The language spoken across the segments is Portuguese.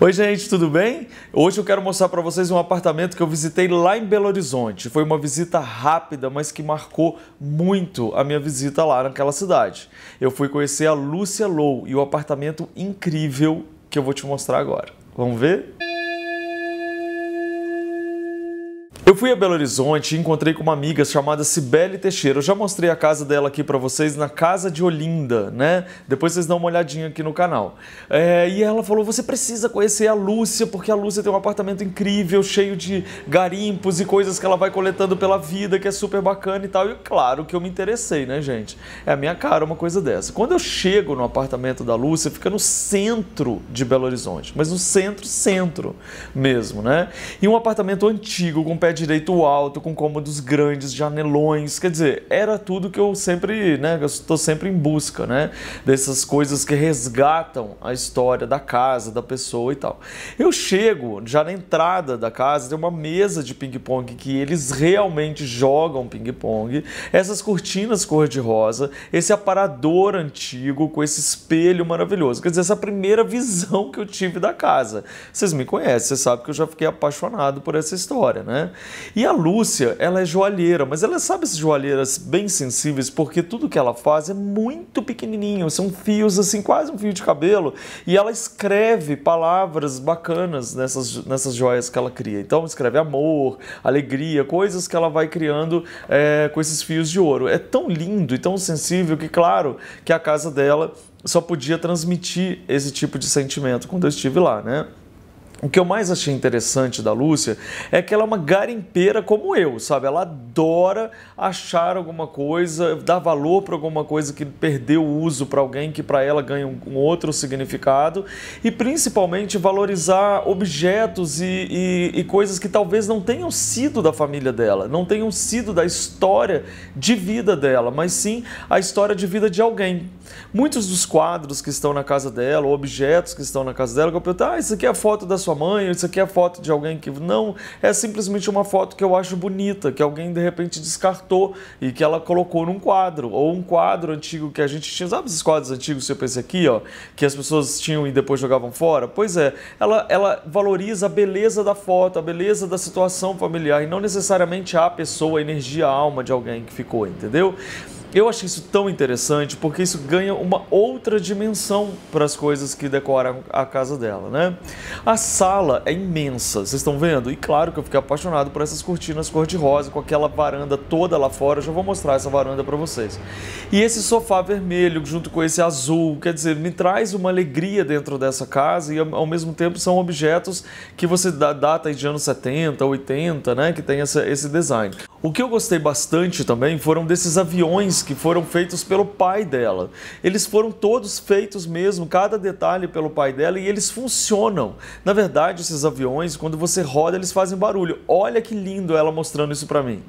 Oi, gente, tudo bem? Hoje eu quero mostrar para vocês um apartamento que eu visitei lá em Belo Horizonte. Foi uma visita rápida, mas que marcou muito a minha visita lá naquela cidade. Eu fui conhecer a Lúcia Low e o apartamento incrível que eu vou te mostrar agora. Vamos ver? Eu fui a Belo Horizonte e encontrei com uma amiga chamada Cibele Teixeira. Eu já mostrei a casa dela aqui para vocês na Casa de Olinda, né? Depois vocês dão uma olhadinha aqui no canal. É, e ela falou: você precisa conhecer a Lúcia, porque a Lúcia tem um apartamento incrível, cheio de garimpos e coisas que ela vai coletando pela vida, que é super bacana e tal. E claro que eu me interessei, né, gente? É a minha cara uma coisa dessa. Quando eu chego no apartamento da Lúcia, fica no centro de Belo Horizonte, mas no centro, centro mesmo, né? E um apartamento antigo com pé de direito alto, com cômodos grandes, janelões, quer dizer, era tudo que eu sempre, né, estou sempre em busca, né, dessas coisas que resgatam a história da casa, da pessoa e tal. Eu chego já na entrada da casa, tem uma mesa de ping-pong que eles realmente jogam ping-pong, essas cortinas cor-de-rosa, esse aparador antigo com esse espelho maravilhoso, quer dizer, essa é primeira visão que eu tive da casa. Vocês me conhecem, vocês sabem que eu já fiquei apaixonado por essa história, né? E a Lúcia, ela é joalheira, mas ela sabe essas joalheiras bem sensíveis, porque tudo que ela faz é muito pequenininho, são fios assim, quase um fio de cabelo, e ela escreve palavras bacanas nessas, nessas joias que ela cria. Então, escreve amor, alegria, coisas que ela vai criando é, com esses fios de ouro. É tão lindo e tão sensível que, claro, que a casa dela só podia transmitir esse tipo de sentimento quando eu estive lá, né? O que eu mais achei interessante da Lúcia é que ela é uma garimpeira como eu, sabe? Ela adora achar alguma coisa, dar valor para alguma coisa que perdeu o uso para alguém que para ela ganha um outro significado e principalmente valorizar objetos e, e, e coisas que talvez não tenham sido da família dela, não tenham sido da história de vida dela, mas sim a história de vida de alguém. Muitos dos quadros que estão na casa dela, ou objetos que estão na casa dela, que eu pergunto, ah, isso aqui é a foto da sua sua mãe, isso aqui é foto de alguém que. Não, é simplesmente uma foto que eu acho bonita, que alguém de repente descartou e que ela colocou num quadro. Ou um quadro antigo que a gente tinha. Sabe esses quadros antigos que eu pensei aqui, ó? Que as pessoas tinham e depois jogavam fora? Pois é, ela, ela valoriza a beleza da foto, a beleza da situação familiar e não necessariamente a pessoa, a energia, a alma de alguém que ficou, entendeu? Eu acho isso tão interessante porque isso ganha uma outra dimensão para as coisas que decoram a casa dela, né? A sala é imensa, vocês estão vendo? E claro que eu fiquei apaixonado por essas cortinas cor-de-rosa com aquela varanda toda lá fora. Eu já vou mostrar essa varanda para vocês. E esse sofá vermelho junto com esse azul, quer dizer, me traz uma alegria dentro dessa casa e ao mesmo tempo são objetos que você data de anos 70, 80, né? Que tem essa, esse design. O que eu gostei bastante também foram desses aviões que foram feitos pelo pai dela. Eles foram todos feitos mesmo, cada detalhe pelo pai dela, e eles funcionam. Na verdade, esses aviões, quando você roda, eles fazem barulho. Olha que lindo ela mostrando isso para mim.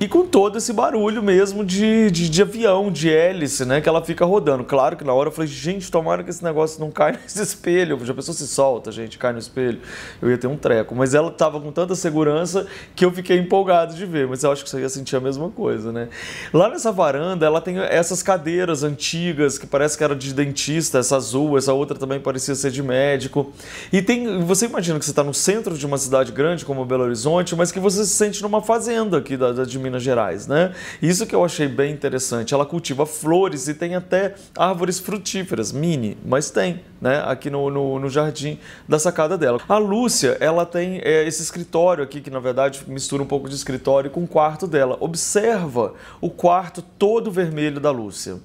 e com todo esse barulho mesmo de, de, de, avião, de hélice, né? Que ela fica rodando. Claro que na hora eu falei, gente, tomara que esse negócio não caia nesse espelho. Já pensou se solta, gente, cai no espelho? Eu ia ter um treco. Mas ela tava com tanta segurança que eu fiquei empolgado de ver. Mas eu acho que você ia sentir a mesma coisa, né? Lá nessa varanda, ela tem essas cadeiras antigas que parece que era de dentista, essa azul, essa outra também parecia ser de médico. E tem, você imagina que você está no centro de uma cidade grande como Belo Horizonte, mas que você se sente numa fazenda aqui da, da de Minas Minas Gerais, né? Isso que eu achei bem interessante. Ela cultiva flores e tem até árvores frutíferas, mini, mas tem, né? Aqui no, no, no jardim da sacada dela. A Lúcia, ela tem é, esse escritório aqui, que na verdade mistura um pouco de escritório com o quarto dela. Observa o quarto todo vermelho da Lúcia.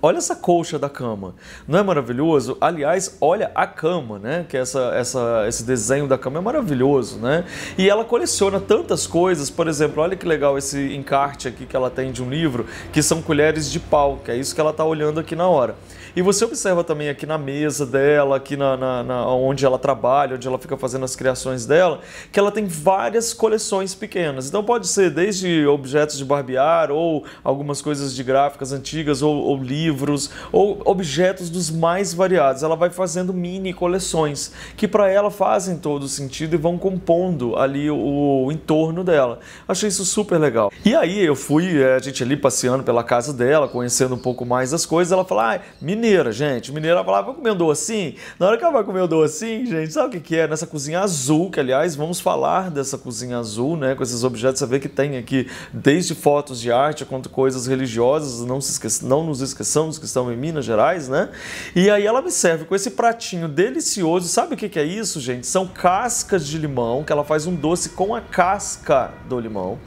Olha essa colcha da cama, não é maravilhoso? Aliás, olha a cama, né? Que essa, essa, esse desenho da cama é maravilhoso, né? E ela coleciona tantas coisas, por exemplo, olha que legal esse encarte aqui que ela tem de um livro, que são colheres de pau, que é isso que ela está olhando aqui na hora. E você observa também aqui na mesa dela, aqui na, na, na, onde ela trabalha, onde ela fica fazendo as criações dela, que ela tem várias coleções pequenas. Então pode ser desde objetos de barbear, ou algumas coisas de gráficas antigas, ou, ou livros, ou objetos dos mais variados. Ela vai fazendo mini coleções, que para ela fazem todo sentido e vão compondo ali o, o entorno dela. Achei isso super legal. E aí eu fui, eh, a gente ali passeando pela casa dela, conhecendo um pouco mais das coisas, ela fala, ah, mini mineira, gente. Mineira falava, vai comer um docinho? Na hora que ela vai comer um docinho, gente, sabe o que, que é? Nessa cozinha azul, que aliás, vamos falar dessa cozinha azul, né? Com esses objetos, você vê que tem aqui desde fotos de arte quanto coisas religiosas, não, se esqueça, não nos esqueçamos que estão em Minas Gerais, né? E aí ela me serve com esse pratinho delicioso. Sabe o que, que é isso, gente? São cascas de limão, que ela faz um doce com a casca do limão.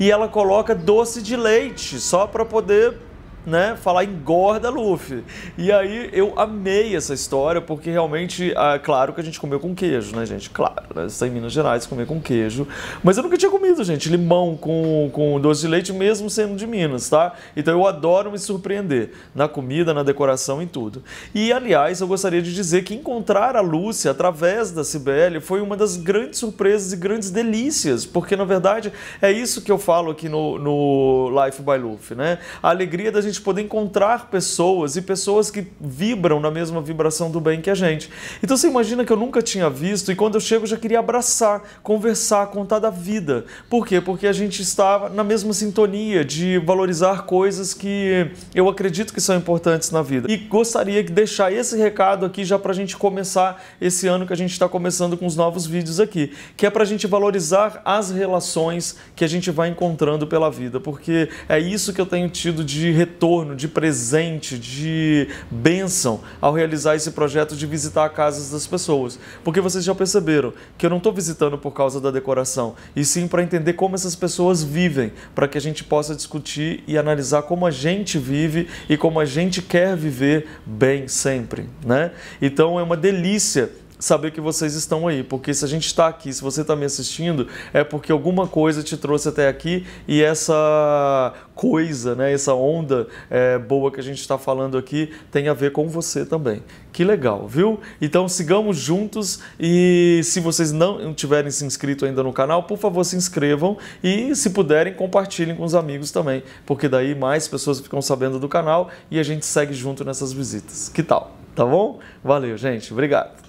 E ela coloca doce de leite, só para poder né, falar engorda Luffy. E aí eu amei essa história, porque realmente, ah, claro que a gente comeu com queijo, né, gente? Claro, né? está em Minas Gerais, comer com queijo. Mas eu nunca tinha comido, gente, limão com, com doce de leite, mesmo sendo de Minas, tá? Então eu adoro me surpreender na comida, na decoração, em tudo. E, aliás, eu gostaria de dizer que encontrar a Lúcia através da Cibele foi uma das grandes surpresas e grandes delícias, porque, na verdade, é isso que eu falo aqui no, no Life by Luffy, né? A alegria da gente gente poder encontrar pessoas e pessoas que vibram na mesma vibração do bem que a gente. Então você imagina que eu nunca tinha visto e quando eu chego eu já queria abraçar, conversar, contar da vida. Por quê? Porque a gente está na mesma sintonia de valorizar coisas que eu acredito que são importantes na vida. E gostaria de deixar esse recado aqui já para a gente começar esse ano que a gente está começando com os novos vídeos aqui, que é para a gente valorizar as relações que a gente vai encontrando pela vida, porque é isso que eu tenho tido de retorno retorno, de presente, de bênção ao realizar esse projeto de visitar casas das pessoas. Porque vocês já perceberam que eu não estou visitando por causa da decoração, e sim para entender como essas pessoas vivem, para que a gente possa discutir e analisar como a gente vive e como a gente quer viver bem sempre. Né? Então é uma delícia saber que vocês estão aí, porque se a gente está aqui, se você está me assistindo, é porque alguma coisa te trouxe até aqui e essa coisa, né, essa onda é, boa que a gente está falando aqui tem a ver com você também. Que legal, viu? Então sigamos juntos e se vocês não tiverem se inscrito ainda no canal, por favor se inscrevam e se puderem compartilhem com os amigos também, porque daí mais pessoas ficam sabendo do canal e a gente segue junto nessas visitas. Que tal? Tá bom? Valeu, gente. Obrigado.